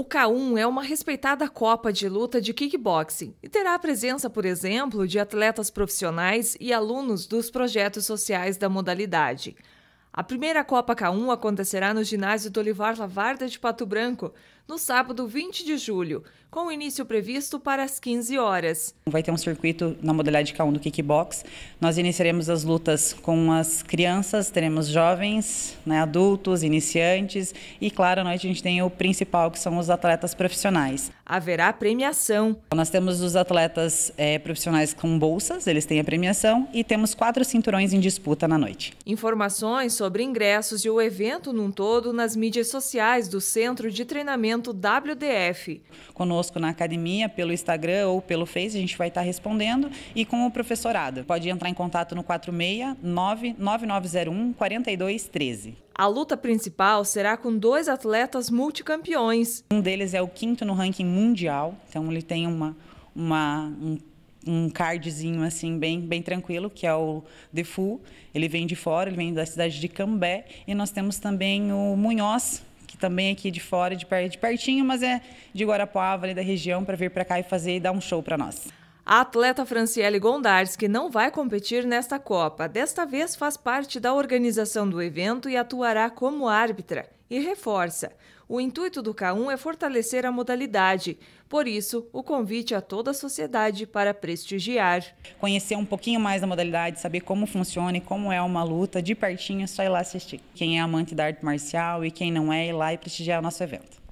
O K1 é uma respeitada Copa de Luta de Kickboxing e terá a presença, por exemplo, de atletas profissionais e alunos dos projetos sociais da modalidade. A primeira Copa K1 acontecerá no ginásio do Olivar Lavarda de Pato Branco, no sábado 20 de julho, com o início previsto para as 15 horas. Vai ter um circuito na modalidade K1 do kickbox. Nós iniciaremos as lutas com as crianças, teremos jovens, né, adultos, iniciantes e, claro, à noite a gente tem o principal, que são os atletas profissionais. Haverá premiação. Nós temos os atletas é, profissionais com bolsas, eles têm a premiação, e temos quatro cinturões em disputa na noite. Informações sobre ingressos e o evento num todo nas mídias sociais do Centro de Treinamento Evento WDF. Conosco na academia, pelo Instagram ou pelo Face, a gente vai estar respondendo e com o professorado. Pode entrar em contato no 469 9901 4213. A luta principal será com dois atletas multicampeões. Um deles é o quinto no ranking mundial, então ele tem uma, uma, um um cardzinho assim bem bem tranquilo que é o Defu ele vem de fora ele vem da cidade de Cambé e nós temos também o Munhoz também aqui de fora, de, per, de pertinho, mas é de Guarapuava, ali da região, para vir para cá e fazer e dar um show para nós. A atleta Franciele Gondarski não vai competir nesta Copa, desta vez faz parte da organização do evento e atuará como árbitra e reforça: o intuito do K1 é fortalecer a modalidade. Por isso, o convite a toda a sociedade para prestigiar. Conhecer um pouquinho mais da modalidade, saber como funciona e como é uma luta de pertinho, é só ir lá assistir. Quem é amante da arte marcial e quem não é, ir lá e prestigiar o nosso evento.